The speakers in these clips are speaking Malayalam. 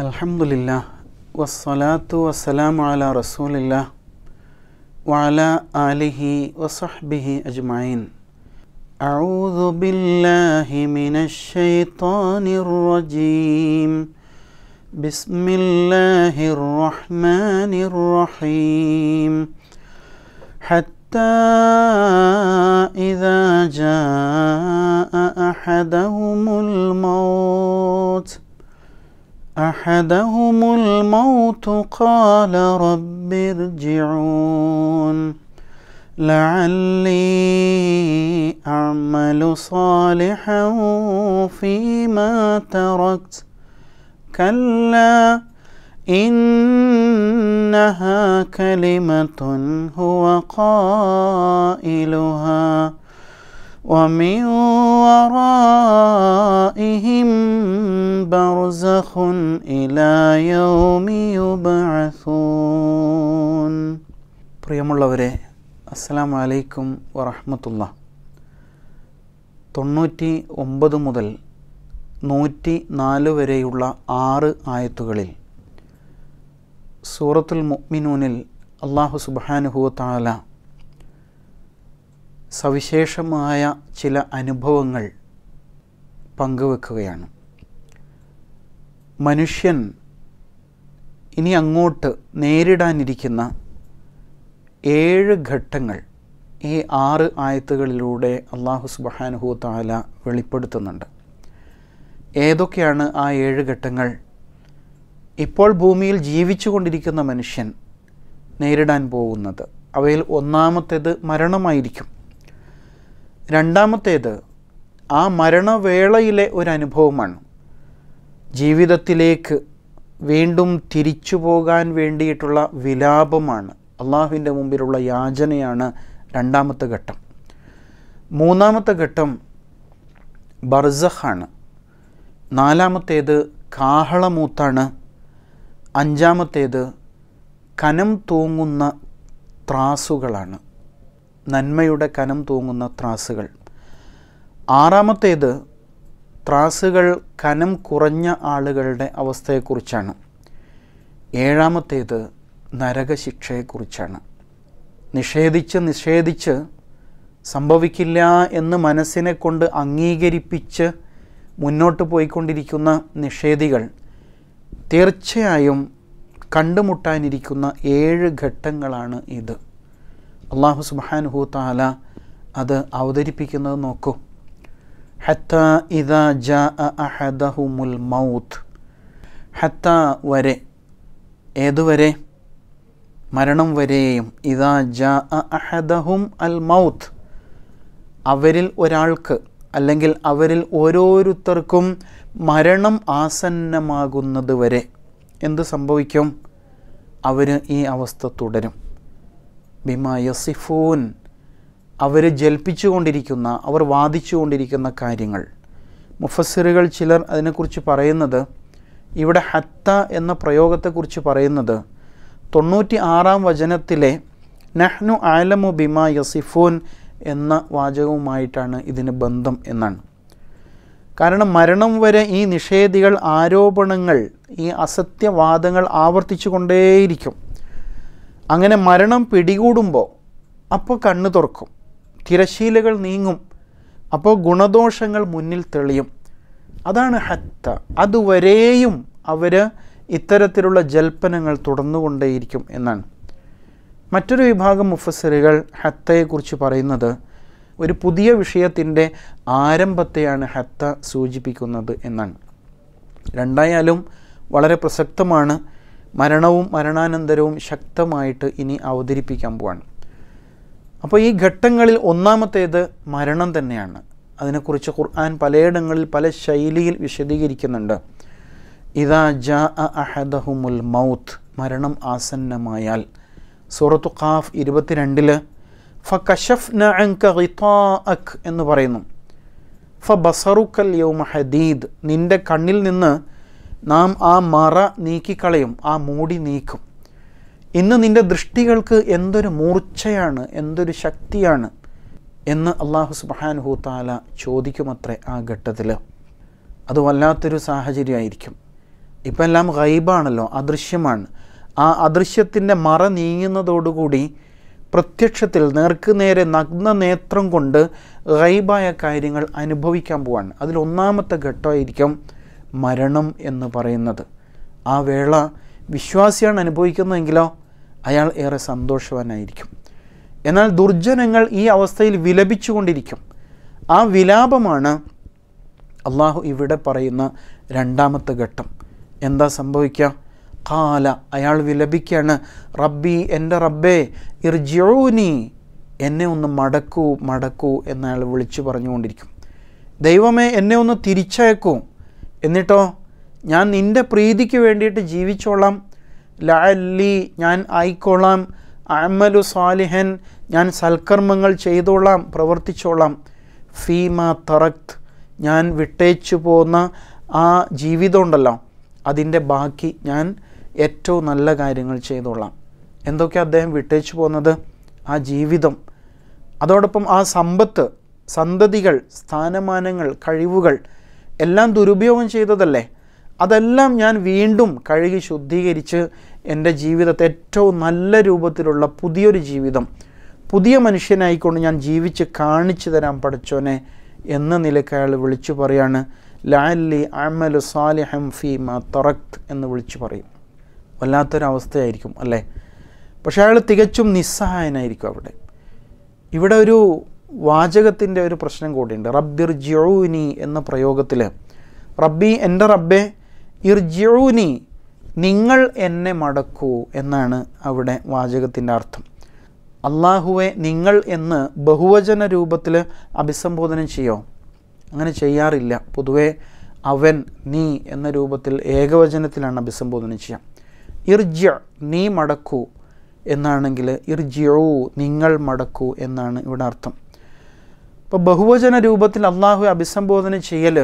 الحمد لله والصلاة والسلام على رسول الله وعلى آله وصحبه أجمعين أعوذ بالله من الشيطان الرجيم بسم الله الرحمن الرحيم حتى إذا جاء أحدهم الموت أحدهم الموت قال رب ارجعون لعلي أعمل صالحا فيما تركت كلا إنها كلمة هو قائلها ومن ورائهم برزخ إلى يوم يبعثون പ്രിയമുള്ളവരെ അസ്സാം വലൈക്കും വറഹമത്തുള്ള തൊണ്ണൂറ്റി ഒമ്പത് മുതൽ നൂറ്റി നാല് വരെയുള്ള ആറ് ആയത്തുകളിൽ സൂറത്തുൽ മുഅ്മിനൂനിൽ അള്ളാഹു സുബാനുഹുവ താല സവിശേഷമായ ചില അനുഭവങ്ങൾ പങ്കുവെക്കുകയാണ് മനുഷ്യൻ ഇനി അങ്ങോട്ട് നേരിടാനിരിക്കുന്ന ഏഴ് ഘട്ടങ്ങൾ ഈ ആറ് ആയത്തുകളിലൂടെ അള്ളാഹു സുബാനുഹു താല വെളിപ്പെടുത്തുന്നുണ്ട് ഏതൊക്കെയാണ് ആ ഏഴ് ഘട്ടങ്ങൾ ഇപ്പോൾ ഭൂമിയിൽ ജീവിച്ചു കൊണ്ടിരിക്കുന്ന മനുഷ്യൻ നേരിടാൻ പോകുന്നത് അവയിൽ ഒന്നാമത്തേത് മരണമായിരിക്കും രണ്ടാമത്തേത് ആ മരണവേളയിലെ ഒരു അനുഭവമാണ് ജീവിതത്തിലേക്ക് വീണ്ടും തിരിച്ചു പോകാൻ വേണ്ടിയിട്ടുള്ള വിലാപമാണ് അള്ളാഹുവിൻ്റെ മുമ്പിലുള്ള യാചനയാണ് രണ്ടാമത്തെ ഘട്ടം മൂന്നാമത്തെ ഘട്ടം ബർസഖാണ് നാലാമത്തേത് കാഹളമൂത്താണ് അഞ്ചാമത്തേത് കനം തൂങ്ങുന്ന ത്രാസുകളാണ് നന്മയുടെ കനം തൂങ്ങുന്ന ത്രാസുകൾ ആറാമത്തേത് ത്രാസുകൾ കനം കുറഞ്ഞ ആളുകളുടെ അവസ്ഥയെക്കുറിച്ചാണ് ഏഴാമത്തേത് നരകശിക്ഷയെക്കുറിച്ചാണ് നിഷേധിച്ച് നിഷേധിച്ച് സംഭവിക്കില്ല എന്ന് മനസ്സിനെ കൊണ്ട് അംഗീകരിപ്പിച്ച് മുന്നോട്ട് പോയിക്കൊണ്ടിരിക്കുന്ന നിഷേധികൾ തീർച്ചയായും കണ്ടുമുട്ടാനിരിക്കുന്ന ഏഴ് ഘട്ടങ്ങളാണ് ഇത് അള്ളാഹു സുബാനുഹു താല അത് അവതരിപ്പിക്കുന്നത് നോക്കൂ ഹത്ത ഇത ജ അഹദഹുമുൽ മൗത്ത് ഹത്ത വരെ ഏതുവരെ മരണം വരെയും ഇതാ ജ അഹദഹും അൽ മൗത്ത് അവരിൽ ഒരാൾക്ക് അല്ലെങ്കിൽ അവരിൽ ഓരോരുത്തർക്കും മരണം ആസന്നമാകുന്നത് വരെ എന്ത് സംഭവിക്കും അവർ ഈ അവസ്ഥ തുടരും ബിമാ യസിഫൂൻ അവർ ജൽപ്പിച്ചുകൊണ്ടിരിക്കുന്ന അവർ വാദിച്ചുകൊണ്ടിരിക്കുന്ന കാര്യങ്ങൾ മുഫസ്സിറുകൾ ചിലർ അതിനെക്കുറിച്ച് പറയുന്നത് ഇവിടെ ഹത്ത എന്ന പ്രയോഗത്തെക്കുറിച്ച് പറയുന്നത് തൊണ്ണൂറ്റി ആറാം വചനത്തിലെ നഹ്നു ആലമു ബിമ യസിഫൂൻ എന്ന വാചകവുമായിട്ടാണ് ഇതിന് ബന്ധം എന്നാണ് കാരണം മരണം വരെ ഈ നിഷേധികൾ ആരോപണങ്ങൾ ഈ അസത്യവാദങ്ങൾ ആവർത്തിച്ചു കൊണ്ടേയിരിക്കും അങ്ങനെ മരണം പിടികൂടുമ്പോൾ അപ്പോൾ കണ്ണ് തുറക്കും തിരശീലകൾ നീങ്ങും അപ്പോൾ ഗുണദോഷങ്ങൾ മുന്നിൽ തെളിയും അതാണ് ഹത്ത അതുവരെയും അവർ ഇത്തരത്തിലുള്ള ജൽപ്പനങ്ങൾ തുടർന്നുകൊണ്ടേയിരിക്കും എന്നാണ് മറ്റൊരു വിഭാഗം മുഫസറുകൾ ഹത്തയെക്കുറിച്ച് പറയുന്നത് ഒരു പുതിയ വിഷയത്തിൻ്റെ ആരംഭത്തെയാണ് ഹത്ത സൂചിപ്പിക്കുന്നത് എന്നാണ് രണ്ടായാലും വളരെ പ്രസക്തമാണ് മരണവും മരണാനന്തരവും ശക്തമായിട്ട് ഇനി അവതരിപ്പിക്കാൻ പോവാണ് അപ്പോൾ ഈ ഘട്ടങ്ങളിൽ ഒന്നാമത്തേത് മരണം തന്നെയാണ് അതിനെക്കുറിച്ച് ഖുർആൻ പലയിടങ്ങളിൽ പല ശൈലിയിൽ വിശദീകരിക്കുന്നുണ്ട് ഇതാ ജാ അഹദഹുമുൽ മൗത്ത് മരണം ആസന്നമായാൽ സൂറത്തു ഖാഫ് ഇരുപത്തിരണ്ടിൽ ഫ കഷഫ് അക് എന്ന് പറയുന്നു ഫ ബസറുക്കൽ യൗമ ഹദീദ് നിൻ്റെ കണ്ണിൽ നിന്ന് നാം ആ മറ നീക്കിക്കളയും ആ മൂടി നീക്കും ഇന്ന് നിൻ്റെ ദൃഷ്ടികൾക്ക് എന്തൊരു മൂർച്ചയാണ് എന്തൊരു ശക്തിയാണ് എന്ന് അള്ളാഹു സുബാൻഹൂത്താല ചോദിക്കുമത്രേ ആ ഘട്ടത്തിൽ അത് വല്ലാത്തൊരു സാഹചര്യമായിരിക്കും ഇപ്പം എല്ലാം ഗൈബാണല്ലോ അദൃശ്യമാണ് ആ അദൃശ്യത്തിൻ്റെ മറ നീങ്ങുന്നതോടുകൂടി പ്രത്യക്ഷത്തിൽ നേർക്കുനേരെ നേരെ നഗ്ന നേത്രം കൊണ്ട് ഗൈബായ കാര്യങ്ങൾ അനുഭവിക്കാൻ പോവാണ് അതിലൊന്നാമത്തെ ഘട്ടമായിരിക്കും മരണം എന്ന് പറയുന്നത് ആ വേള വിശ്വാസിയാണ് അനുഭവിക്കുന്നതെങ്കിലോ അയാൾ ഏറെ സന്തോഷവാനായിരിക്കും എന്നാൽ ദുർജനങ്ങൾ ഈ അവസ്ഥയിൽ വിലപിച്ചുകൊണ്ടിരിക്കും ആ വിലാപമാണ് അള്ളാഹു ഇവിടെ പറയുന്ന രണ്ടാമത്തെ ഘട്ടം എന്താ സംഭവിക്കുക കാല അയാൾ വിലപിക്കുകയാണ് റബ്ബി എൻ്റെ റബ്ബേ ഇർജോനി എന്നെ ഒന്ന് മടക്കൂ മടക്കൂ എന്നയാൾ വിളിച്ചു പറഞ്ഞുകൊണ്ടിരിക്കും ദൈവമേ എന്നെ ഒന്ന് തിരിച്ചയക്കൂ എന്നിട്ടോ ഞാൻ നിൻ്റെ പ്രീതിക്ക് വേണ്ടിയിട്ട് ജീവിച്ചോളാം ലഅല്ലി ഞാൻ ആയിക്കോളാം അമലു സാലിഹൻ ഞാൻ സൽക്കർമ്മങ്ങൾ ചെയ്തോളാം പ്രവർത്തിച്ചോളാം ഫീമ തറക്ത് ഞാൻ വിട്ടേച്ചു പോകുന്ന ആ ജീവിതമുണ്ടല്ലോ അതിൻ്റെ ബാക്കി ഞാൻ ഏറ്റവും നല്ല കാര്യങ്ങൾ ചെയ്തോളാം എന്തൊക്കെ അദ്ദേഹം വിട്ടേച്ചു പോകുന്നത് ആ ജീവിതം അതോടൊപ്പം ആ സമ്പത്ത് സന്തതികൾ സ്ഥാനമാനങ്ങൾ കഴിവുകൾ എല്ലാം ദുരുപയോഗം ചെയ്തതല്ലേ അതെല്ലാം ഞാൻ വീണ്ടും കഴുകി ശുദ്ധീകരിച്ച് എൻ്റെ ജീവിതത്തെ ഏറ്റവും നല്ല രൂപത്തിലുള്ള പുതിയൊരു ജീവിതം പുതിയ മനുഷ്യനായിക്കൊണ്ട് ഞാൻ ജീവിച്ച് കാണിച്ചു തരാൻ പഠിച്ചോനെ എന്ന നിലയ്ക്ക് അയാൾ വിളിച്ചു പറയാണ് ലാലി അമലു ഹംഫി മാ തറക്ത് എന്ന് വിളിച്ചു പറയും വല്ലാത്തൊരവസ്ഥയായിരിക്കും അല്ലേ പക്ഷേ അയാൾ തികച്ചും നിസ്സഹായനായിരിക്കും അവിടെ ഇവിടെ ഒരു വാചകത്തിൻ്റെ ഒരു പ്രശ്നം കൂടിയുണ്ട് റബ്ബിർ ജിയൂനി എന്ന പ്രയോഗത്തിൽ റബ്ബി എൻ്റെ റബ്ബെ ഇർജിയൂനി നിങ്ങൾ എന്നെ മടക്കൂ എന്നാണ് അവിടെ വാചകത്തിൻ്റെ അർത്ഥം അള്ളാഹുവെ നിങ്ങൾ എന്ന് ബഹുവചന രൂപത്തിൽ അഭിസംബോധന ചെയ്യോ അങ്ങനെ ചെയ്യാറില്ല പൊതുവെ അവൻ നീ എന്ന രൂപത്തിൽ ഏകവചനത്തിലാണ് അഭിസംബോധന ചെയ്യുക ഇർജ്യ നീ മടക്കൂ എന്നാണെങ്കിൽ ഇർജിയൂ നിങ്ങൾ മടക്കൂ എന്നാണ് ഇവിടെ അർത്ഥം ഇപ്പോൾ ബഹുവചന രൂപത്തിൽ അള്ളാഹു അഭിസംബോധന ചെയ്യൽ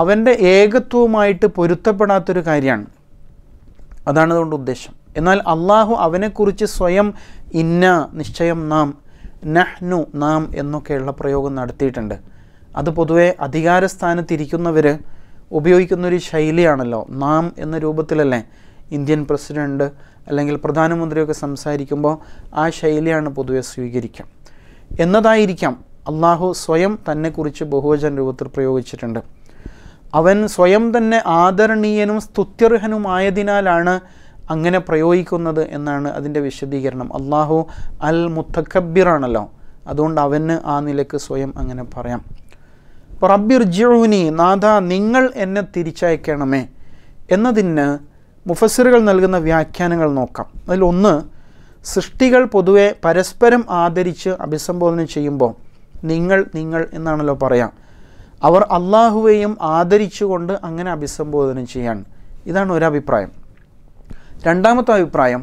അവൻ്റെ ഏകത്വവുമായിട്ട് പൊരുത്തപ്പെടാത്തൊരു കാര്യമാണ് അതാണ് അതുകൊണ്ട് ഉദ്ദേശം എന്നാൽ അള്ളാഹു അവനെക്കുറിച്ച് സ്വയം ഇന്ന നിശ്ചയം നാം നഹ്നു നാം എന്നൊക്കെയുള്ള പ്രയോഗം നടത്തിയിട്ടുണ്ട് അത് പൊതുവേ അധികാരസ്ഥാനത്തിരിക്കുന്നവർ ഉപയോഗിക്കുന്നൊരു ശൈലിയാണല്ലോ നാം എന്ന രൂപത്തിലല്ലേ ഇന്ത്യൻ പ്രസിഡൻറ്റ് അല്ലെങ്കിൽ പ്രധാനമന്ത്രിയൊക്കെ സംസാരിക്കുമ്പോൾ ആ ശൈലിയാണ് പൊതുവെ സ്വീകരിക്കുക എന്നതായിരിക്കാം അള്ളാഹു സ്വയം തന്നെക്കുറിച്ച് ബഹുവചന രൂപത്തിൽ പ്രയോഗിച്ചിട്ടുണ്ട് അവൻ സ്വയം തന്നെ ആദരണീയനും സ്തുത്യർഹനുമായതിനാലാണ് അങ്ങനെ പ്രയോഗിക്കുന്നത് എന്നാണ് അതിൻ്റെ വിശദീകരണം അള്ളാഹു അൽ മുത്തക്കബിറാണല്ലോ അതുകൊണ്ട് അവന് ആ നിലക്ക് സ്വയം അങ്ങനെ പറയാം റബ്ബിർ ജിഊനി നാഥ നിങ്ങൾ എന്നെ തിരിച്ചയക്കണമേ എന്നതിന് മുഫസ്സിറുകൾ നൽകുന്ന വ്യാഖ്യാനങ്ങൾ നോക്കാം അതിലൊന്ന് സൃഷ്ടികൾ പൊതുവെ പരസ്പരം ആദരിച്ച് അഭിസംബോധന ചെയ്യുമ്പോൾ നിങ്ങൾ നിങ്ങൾ എന്നാണല്ലോ പറയാം അവർ അള്ളാഹുവെയും ആദരിച്ചുകൊണ്ട് അങ്ങനെ അഭിസംബോധന ചെയ്യാൻ ഇതാണ് ഒരഭിപ്രായം രണ്ടാമത്തെ അഭിപ്രായം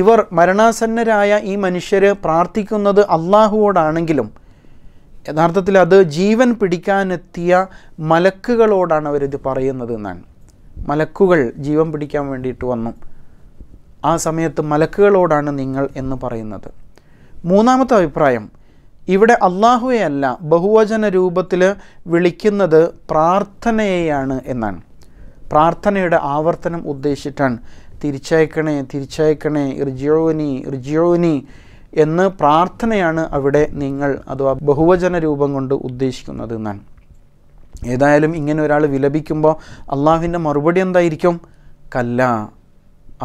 ഇവർ മരണാസന്നരായ ഈ മനുഷ്യർ പ്രാർത്ഥിക്കുന്നത് അള്ളാഹുവോടാണെങ്കിലും യഥാർത്ഥത്തിൽ അത് ജീവൻ പിടിക്കാനെത്തിയ മലക്കുകളോടാണ് അവരിത് പറയുന്നത് എന്നാണ് മലക്കുകൾ ജീവൻ പിടിക്കാൻ വേണ്ടിയിട്ട് വന്നു ആ സമയത്ത് മലക്കുകളോടാണ് നിങ്ങൾ എന്ന് പറയുന്നത് മൂന്നാമത്തെ അഭിപ്രായം ഇവിടെ അല്ല ബഹുവചന രൂപത്തിൽ വിളിക്കുന്നത് പ്രാർത്ഥനയെയാണ് എന്നാണ് പ്രാർത്ഥനയുടെ ആവർത്തനം ഉദ്ദേശിച്ചിട്ടാണ് തിരിച്ചയക്കണേ തിരിച്ചയക്കണേ റിജിയോനി റിജിയോനി എന്ന് പ്രാർത്ഥനയാണ് അവിടെ നിങ്ങൾ അഥവാ ബഹുവചന രൂപം കൊണ്ട് ഉദ്ദേശിക്കുന്നത് എന്നാണ് ഏതായാലും ഇങ്ങനെ ഒരാൾ വിലപിക്കുമ്പോൾ അള്ളാഹുവിൻ്റെ മറുപടി എന്തായിരിക്കും കല്ല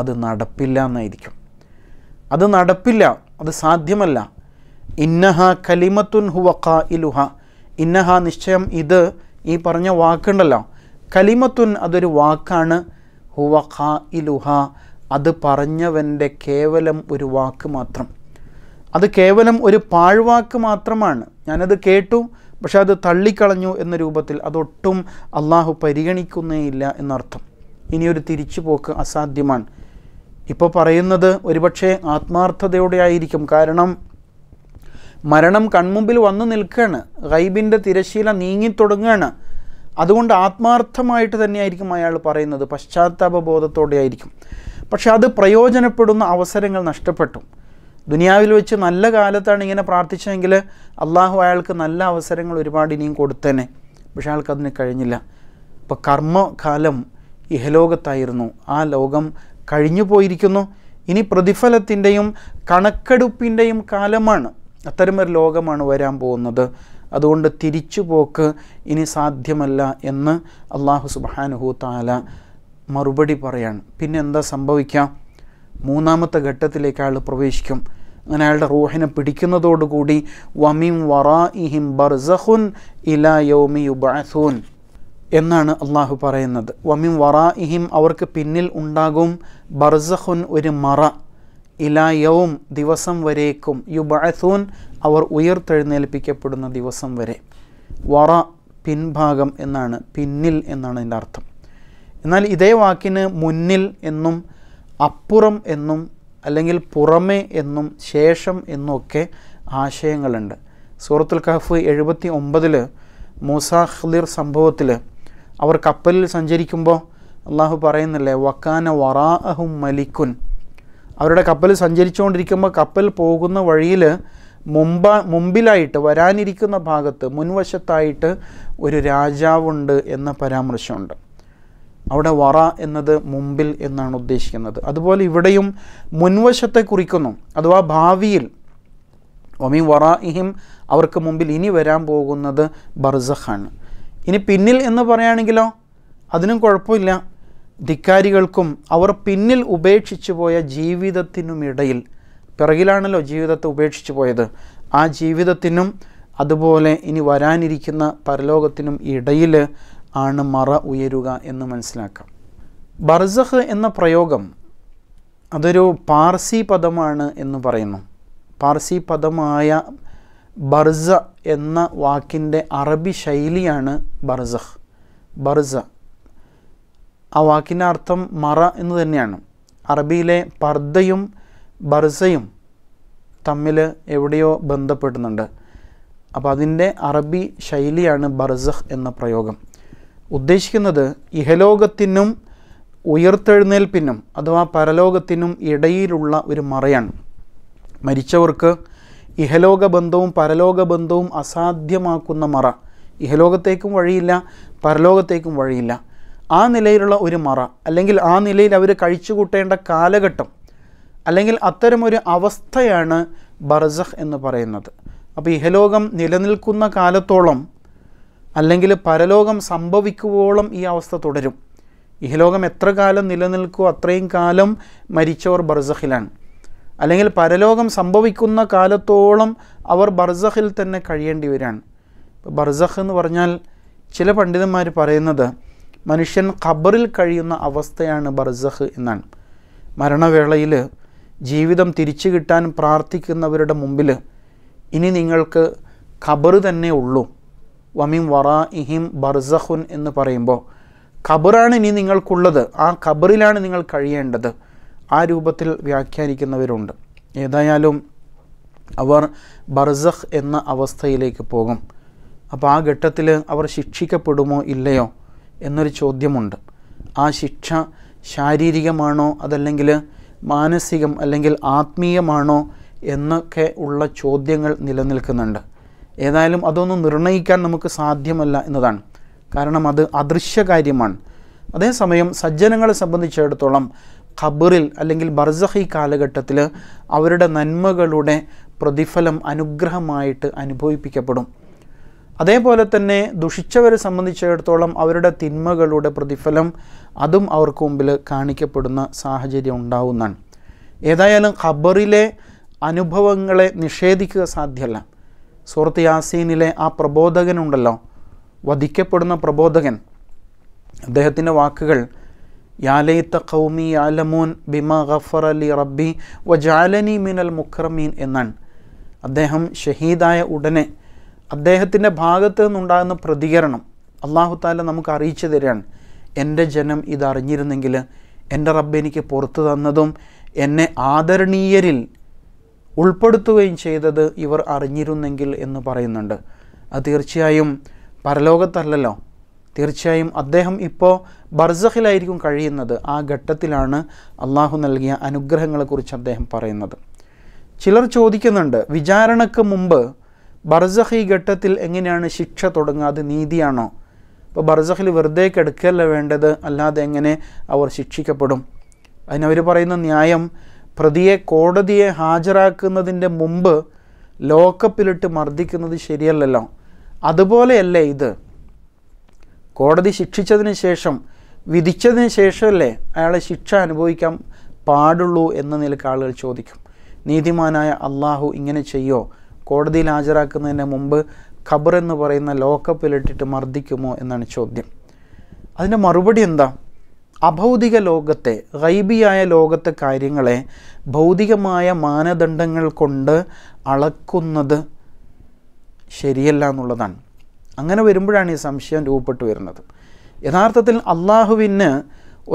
അത് നടപ്പില്ല എന്നായിരിക്കും അത് നടപ്പില്ല അത് സാധ്യമല്ല ഇന്നഹ കലിമത്തുൻ ഹുവക്ക ഇലുഹ ഇന്നഹ നിശ്ചയം ഇത് ഈ പറഞ്ഞ വാക്കുണ്ടല്ലോ കലിമത്തുൻ അതൊരു വാക്കാണ് ഹുവ ഇലുഹ അത് പറഞ്ഞവൻ്റെ കേവലം ഒരു വാക്ക് മാത്രം അത് കേവലം ഒരു പാഴ്വാക്ക് മാത്രമാണ് ഞാനത് കേട്ടു പക്ഷെ അത് തള്ളിക്കളഞ്ഞു എന്ന രൂപത്തിൽ അതൊട്ടും അള്ളാഹു പരിഗണിക്കുന്നേയില്ല എന്നർത്ഥം ഇനിയൊരു തിരിച്ചുപോക്ക് അസാധ്യമാണ് ഇപ്പോൾ പറയുന്നത് ഒരുപക്ഷെ ആത്മാർത്ഥതയോടെ ആയിരിക്കും കാരണം മരണം കൺമുമ്പിൽ വന്നു നിൽക്കുകയാണ് ഗൈബിൻ്റെ തിരശീല നീങ്ങിത്തുടങ്ങുകയാണ് അതുകൊണ്ട് ആത്മാർത്ഥമായിട്ട് തന്നെയായിരിക്കും അയാൾ പറയുന്നത് പശ്ചാത്താപബോധത്തോടെ ആയിരിക്കും പക്ഷെ അത് പ്രയോജനപ്പെടുന്ന അവസരങ്ങൾ നഷ്ടപ്പെട്ടു ദുനിയാവിൽ വെച്ച് നല്ല കാലത്താണ് ഇങ്ങനെ പ്രാർത്ഥിച്ചതെങ്കിൽ അള്ളാഹു അയാൾക്ക് നല്ല അവസരങ്ങൾ ഒരുപാട് ഇനിയും കൊടുത്തേനെ പക്ഷെ അയാൾക്കതിന് കഴിഞ്ഞില്ല അപ്പോൾ കർമ്മകാലം ഇഹലോകത്തായിരുന്നു ആ ലോകം കഴിഞ്ഞു പോയിരിക്കുന്നു ഇനി പ്രതിഫലത്തിൻ്റെയും കണക്കെടുപ്പിൻ്റെയും കാലമാണ് അത്തരമൊരു ലോകമാണ് വരാൻ പോകുന്നത് അതുകൊണ്ട് തിരിച്ചു പോക്ക് ഇനി സാധ്യമല്ല എന്ന് അള്ളാഹു സുബാനുഹു താല മറുപടി പറയാണ് പിന്നെന്താ സംഭവിക്കാം മൂന്നാമത്തെ ഘട്ടത്തിലേക്ക് അയാൾ പ്രവേശിക്കും അങ്ങനെ അയാളുടെ റൂഹിനെ പിടിക്കുന്നതോടുകൂടി വമിം വറാ ഇഹിം ബർസഹുൻ ഇലാ യോമി യുബാസൂൻ എന്നാണ് അള്ളാഹു പറയുന്നത് വമിം വറാ ഇഹിം അവർക്ക് പിന്നിൽ ഉണ്ടാകും ബർസഹുൻ ഒരു മറ യൗം ദിവസം വരേക്കും യുബാസൂൻ അവർ ഉയർത്തെഴുന്നേൽപ്പിക്കപ്പെടുന്ന ദിവസം വരെ വറ പിൻഭാഗം എന്നാണ് പിന്നിൽ എന്നാണ് അതിൻ്റെ അർത്ഥം എന്നാൽ ഇതേ വാക്കിന് മുന്നിൽ എന്നും അപ്പുറം എന്നും അല്ലെങ്കിൽ പുറമേ എന്നും ശേഷം എന്നൊക്കെ ആശയങ്ങളുണ്ട് സൂറത്തുൽ കഹഫ് എഴുപത്തി ഒമ്പതിൽ മൂസ ഖ്ലിർ സംഭവത്തിൽ അവർ കപ്പലിൽ സഞ്ചരിക്കുമ്പോൾ അള്ളാഹു പറയുന്നില്ലേ വക്കാന വറാ അഹും മലിക്കുൻ അവരുടെ കപ്പൽ സഞ്ചരിച്ചുകൊണ്ടിരിക്കുമ്പോൾ കപ്പൽ പോകുന്ന വഴിയിൽ മുമ്പ മുമ്പിലായിട്ട് വരാനിരിക്കുന്ന ഭാഗത്ത് മുൻവശത്തായിട്ട് ഒരു രാജാവുണ്ട് എന്ന പരാമർശമുണ്ട് അവിടെ വറ എന്നത് മുമ്പിൽ എന്നാണ് ഉദ്ദേശിക്കുന്നത് അതുപോലെ ഇവിടെയും മുൻവശത്തെ കുറിക്കുന്നു അഥവാ ഭാവിയിൽ ഒമി വറ ഇഹിം അവർക്ക് മുമ്പിൽ ഇനി വരാൻ പോകുന്നത് ബർസഖാണ് ഇനി പിന്നിൽ എന്ന് പറയുകയാണെങ്കിലോ അതിനും കുഴപ്പമില്ല ധിക്കാരികൾക്കും അവർ പിന്നിൽ ഉപേക്ഷിച്ചു പോയ ജീവിതത്തിനുമിടയിൽ പിറകിലാണല്ലോ ജീവിതത്തെ ഉപേക്ഷിച്ചു പോയത് ആ ജീവിതത്തിനും അതുപോലെ ഇനി വരാനിരിക്കുന്ന പരലോകത്തിനും ഇടയിൽ ആണ് മറ ഉയരുക എന്ന് മനസ്സിലാക്കാം ബർസഹ് എന്ന പ്രയോഗം അതൊരു പാർസി പദമാണ് എന്ന് പറയുന്നു പാർസി പദമായ ബർസ എന്ന വാക്കിൻ്റെ അറബി ശൈലിയാണ് ബർസഹ് ബർസ ആ വാക്കിൻ്റെ അർത്ഥം മറ എന്ന് തന്നെയാണ് അറബിയിലെ പർദ്ദയും ബർസയും തമ്മിൽ എവിടെയോ ബന്ധപ്പെടുന്നുണ്ട് അപ്പോൾ അതിൻ്റെ അറബി ശൈലിയാണ് ബർസഹ് എന്ന പ്രയോഗം ഉദ്ദേശിക്കുന്നത് ഇഹലോകത്തിനും ഉയർത്തെഴുന്നേൽപ്പിനും അഥവാ പരലോകത്തിനും ഇടയിലുള്ള ഒരു മറയാണ് മരിച്ചവർക്ക് ഇഹലോക ബന്ധവും പരലോക ബന്ധവും അസാധ്യമാക്കുന്ന മറ ഇഹലോകത്തേക്കും വഴിയില്ല പരലോകത്തേക്കും വഴിയില്ല ആ നിലയിലുള്ള ഒരു മറ അല്ലെങ്കിൽ ആ നിലയിൽ അവർ കഴിച്ചു കൂട്ടേണ്ട കാലഘട്ടം അല്ലെങ്കിൽ അത്തരമൊരു അവസ്ഥയാണ് ബർസഖ് എന്ന് പറയുന്നത് അപ്പോൾ ഇഹലോകം നിലനിൽക്കുന്ന കാലത്തോളം അല്ലെങ്കിൽ പരലോകം സംഭവിക്കുവോളം ഈ അവസ്ഥ തുടരും ഇഹലോകം എത്ര കാലം നിലനിൽക്കുമോ അത്രയും കാലം മരിച്ചവർ ബർസഖിലാണ് അല്ലെങ്കിൽ പരലോകം സംഭവിക്കുന്ന കാലത്തോളം അവർ ബർസഖിൽ തന്നെ കഴിയേണ്ടി വരികയാണ് ബർസഖ് എന്ന് പറഞ്ഞാൽ ചില പണ്ഡിതന്മാർ പറയുന്നത് മനുഷ്യൻ ഖബറിൽ കഴിയുന്ന അവസ്ഥയാണ് ബർസഖ് എന്നാണ് മരണവേളയിൽ ജീവിതം തിരിച്ചു കിട്ടാൻ പ്രാർത്ഥിക്കുന്നവരുടെ മുമ്പിൽ ഇനി നിങ്ങൾക്ക് ഖബർ തന്നെ ഉള്ളൂ വമിം വറ ഇഹിം ബർസഹുൻ എന്ന് പറയുമ്പോൾ ഖബറാണ് ഇനി നിങ്ങൾക്കുള്ളത് ആ ഖബറിലാണ് നിങ്ങൾ കഴിയേണ്ടത് ആ രൂപത്തിൽ വ്യാഖ്യാനിക്കുന്നവരുണ്ട് ഏതായാലും അവർ ബർസഖ് എന്ന അവസ്ഥയിലേക്ക് പോകും അപ്പോൾ ആ ഘട്ടത്തിൽ അവർ ശിക്ഷിക്കപ്പെടുമോ ഇല്ലയോ എന്നൊരു ചോദ്യമുണ്ട് ആ ശിക്ഷ ശാരീരികമാണോ അതല്ലെങ്കിൽ മാനസികം അല്ലെങ്കിൽ ആത്മീയമാണോ എന്നൊക്കെ ഉള്ള ചോദ്യങ്ങൾ നിലനിൽക്കുന്നുണ്ട് ഏതായാലും അതൊന്നും നിർണയിക്കാൻ നമുക്ക് സാധ്യമല്ല എന്നതാണ് കാരണം അത് അദൃശ്യ കാര്യമാണ് അതേസമയം സജ്ജനങ്ങളെ സംബന്ധിച്ചിടത്തോളം ഖബറിൽ അല്ലെങ്കിൽ ബർസഹി കാലഘട്ടത്തിൽ അവരുടെ നന്മകളുടെ പ്രതിഫലം അനുഗ്രഹമായിട്ട് അനുഭവിപ്പിക്കപ്പെടും അതേപോലെ തന്നെ ദുഷിച്ചവരെ സംബന്ധിച്ചിടത്തോളം അവരുടെ തിന്മകളുടെ പ്രതിഫലം അതും അവർക്ക് മുമ്പിൽ കാണിക്കപ്പെടുന്ന സാഹചര്യം ഉണ്ടാവുന്നതാണ് ഏതായാലും ഖബറിലെ അനുഭവങ്ങളെ നിഷേധിക്കുക സാധ്യമല്ല സുഹൃത്ത് യാസീനിലെ ആ പ്രബോധകനുണ്ടല്ലോ വധിക്കപ്പെടുന്ന പ്രബോധകൻ അദ്ദേഹത്തിൻ്റെ വാക്കുകൾ യാലൈത്ത കൗമി യാലമോൻ ബിമ ഗഫർ അലി റബ്ബി വജാലനി മിനൽ മുക്രമീൻ എന്നാണ് അദ്ദേഹം ഷഹീദായ ഉടനെ അദ്ദേഹത്തിൻ്റെ ഭാഗത്ത് നിന്നുണ്ടാകുന്ന പ്രതികരണം അള്ളാഹു താല നമുക്ക് അറിയിച്ചു തരികയാണ് എൻ്റെ ജനം ഇതറിഞ്ഞിരുന്നെങ്കിൽ എൻ്റെ റബ്ബ് എനിക്ക് പുറത്തു തന്നതും എന്നെ ആദരണീയരിൽ ഉൾപ്പെടുത്തുകയും ചെയ്തത് ഇവർ അറിഞ്ഞിരുന്നെങ്കിൽ എന്ന് പറയുന്നുണ്ട് അത് തീർച്ചയായും പരലോകത്തല്ലല്ലോ തീർച്ചയായും അദ്ദേഹം ഇപ്പോൾ ബർസഹിലായിരിക്കും കഴിയുന്നത് ആ ഘട്ടത്തിലാണ് അള്ളാഹു നൽകിയ അനുഗ്രഹങ്ങളെക്കുറിച്ച് അദ്ദേഹം പറയുന്നത് ചിലർ ചോദിക്കുന്നുണ്ട് വിചാരണക്ക് മുമ്പ് ബർസഖി ഘട്ടത്തിൽ എങ്ങനെയാണ് ശിക്ഷ തുടങ്ങാതെ നീതിയാണോ ഇപ്പോൾ ബർസഖിൽ വെറുതെ കിടക്കുകയല്ല വേണ്ടത് അല്ലാതെ എങ്ങനെ അവർ ശിക്ഷിക്കപ്പെടും അതിനവർ പറയുന്ന ന്യായം പ്രതിയെ കോടതിയെ ഹാജരാക്കുന്നതിൻ്റെ മുമ്പ് ലോക്കപ്പിലിട്ട് മർദ്ദിക്കുന്നത് ശരിയല്ലല്ലോ അതുപോലെയല്ലേ ഇത് കോടതി ശിക്ഷിച്ചതിന് ശേഷം വിധിച്ചതിന് ശേഷമല്ലേ അയാളെ ശിക്ഷ അനുഭവിക്കാൻ പാടുള്ളൂ എന്ന നിലക്ക് ആളുകൾ ചോദിക്കും നീതിമാനായ അള്ളാഹു ഇങ്ങനെ ചെയ്യോ കോടതിയിൽ ഹാജരാക്കുന്നതിന് മുമ്പ് ഖബർ എന്ന് പറയുന്ന ലോക്കപ്പിലിട്ടിട്ട് മർദ്ദിക്കുമോ എന്നാണ് ചോദ്യം അതിൻ്റെ മറുപടി എന്താ അഭൗതിക ലോകത്തെ റൈബിയായ ലോകത്തെ കാര്യങ്ങളെ ഭൗതികമായ മാനദണ്ഡങ്ങൾ കൊണ്ട് അളക്കുന്നത് ശരിയല്ല എന്നുള്ളതാണ് അങ്ങനെ വരുമ്പോഴാണ് ഈ സംശയം രൂപപ്പെട്ടു വരുന്നത് യഥാർത്ഥത്തിൽ അള്ളാഹുവിന്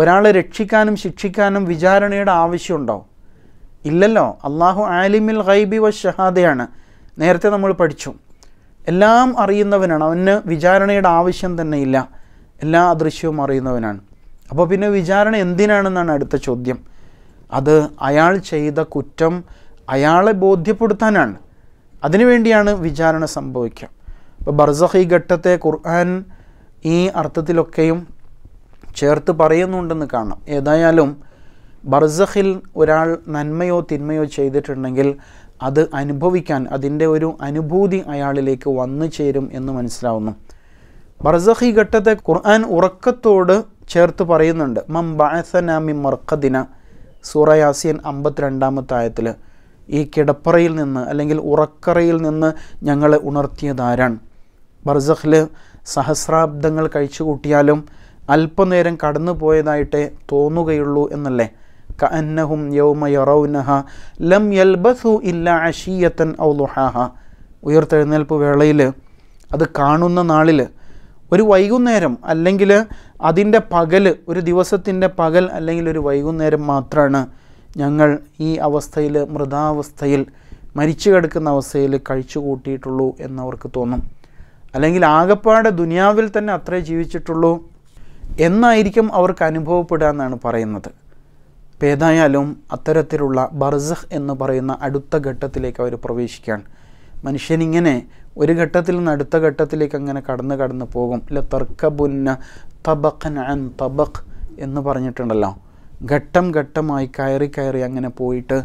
ഒരാളെ രക്ഷിക്കാനും ശിക്ഷിക്കാനും വിചാരണയുടെ ആവശ്യമുണ്ടോ ഇല്ലല്ലോ അള്ളാഹു ആലിമിൽ ഗൈബി വ ഷഹാദയാണ് നേരത്തെ നമ്മൾ പഠിച്ചു എല്ലാം അറിയുന്നവനാണ് അവന് വിചാരണയുടെ ആവശ്യം തന്നെയില്ല എല്ലാ അദൃശ്യവും അറിയുന്നവനാണ് അപ്പോൾ പിന്നെ വിചാരണ എന്തിനാണെന്നാണ് അടുത്ത ചോദ്യം അത് അയാൾ ചെയ്ത കുറ്റം അയാളെ ബോധ്യപ്പെടുത്താനാണ് അതിനുവേണ്ടിയാണ് വിചാരണ സംഭവിക്കുക അപ്പോൾ ബർസഹി ഘട്ടത്തെ ഖുർആൻ ഈ അർത്ഥത്തിലൊക്കെയും ചേർത്ത് പറയുന്നുണ്ടെന്ന് കാണാം ഏതായാലും ബർസഖിൽ ഒരാൾ നന്മയോ തിന്മയോ ചെയ്തിട്ടുണ്ടെങ്കിൽ അത് അനുഭവിക്കാൻ അതിൻ്റെ ഒരു അനുഭൂതി അയാളിലേക്ക് വന്നു ചേരും എന്ന് മനസ്സിലാവുന്നു ബർസഖി ഘട്ടത്തെ ഖുർആൻ ഉറക്കത്തോട് ചേർത്ത് പറയുന്നുണ്ട് മം ബാസനാമി മർക്കദിന സൂറയാസിയൻ അമ്പത്തിരണ്ടാമത്തെ ആയത്തിൽ ഈ കിടപ്പറയിൽ നിന്ന് അല്ലെങ്കിൽ ഉറക്കറയിൽ നിന്ന് ഞങ്ങളെ ഉണർത്തിയതാരാണ് ബർസഹില് സഹസ്രാബ്ദങ്ങൾ കഴിച്ചു കൂട്ടിയാലും അല്പനേരം കടന്നു പോയതായിട്ടേ തോന്നുകയുള്ളൂ എന്നല്ലേ കഅന്നഹും യൗമ യറൗനഹ ലം യൽബസു ഇല്ല അഷീയത്തൻ ഔ ലുഹാഹ ഉയർത്തെഴുന്നേൽപ്പ് വേളയിൽ അത് കാണുന്ന നാളിൽ ഒരു വൈകുന്നേരം അല്ലെങ്കിൽ അതിൻ്റെ പകൽ ഒരു ദിവസത്തിൻ്റെ പകൽ അല്ലെങ്കിൽ ഒരു വൈകുന്നേരം മാത്രമാണ് ഞങ്ങൾ ഈ അവസ്ഥയിൽ മൃതാവസ്ഥയിൽ മരിച്ചു കിടക്കുന്ന അവസ്ഥയിൽ കഴിച്ചു കൂട്ടിയിട്ടുള്ളൂ എന്നവർക്ക് തോന്നും അല്ലെങ്കിൽ ആകപ്പാടെ ദുനിയാവിൽ തന്നെ അത്രേ ജീവിച്ചിട്ടുള്ളൂ എന്നായിരിക്കും അവർക്ക് അനുഭവപ്പെടുക എന്നാണ് പറയുന്നത് ഏതായാലും അത്തരത്തിലുള്ള ബർസഹ് എന്ന് പറയുന്ന അടുത്ത ഘട്ടത്തിലേക്ക് അവർ പ്രവേശിക്കുകയാണ് മനുഷ്യനിങ്ങനെ ഒരു ഘട്ടത്തിൽ നിന്ന് അടുത്ത ഘട്ടത്തിലേക്ക് അങ്ങനെ കടന്ന് കടന്ന് പോകും ഇല്ല തർക്കബുന്ന തബഖൻ അൻ തബഖ് എന്ന് പറഞ്ഞിട്ടുണ്ടല്ലോ ഘട്ടം ഘട്ടമായി കയറി കയറി അങ്ങനെ പോയിട്ട്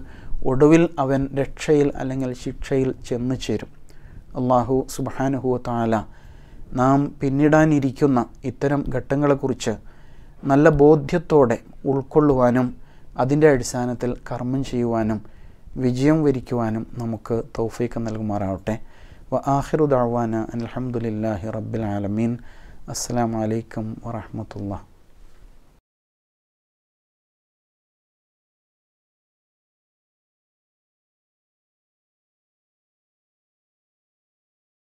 ഒടുവിൽ അവൻ രക്ഷയിൽ അല്ലെങ്കിൽ ശിക്ഷയിൽ ചെന്നു ചേരും അള്ളാഹു സുബാനുഹു താല നാം പിന്നിടാനിരിക്കുന്ന ഇത്തരം ഘട്ടങ്ങളെക്കുറിച്ച് നല്ല ബോധ്യത്തോടെ ഉൾക്കൊള്ളുവാനും അതിൻ്റെ അടിസ്ഥാനത്തിൽ കർമ്മം ചെയ്യുവാനും വിജയം വരിക്കുവാനും നമുക്ക് തൗഫീഖ് നൽകുമാറാവട്ടെ വ ആഹിറു അലഹമുല്ലാഹി റബ്ബിൽ ആലമീൻ അസ്സാം വലൈക്കും വറഹമത്തുള്ള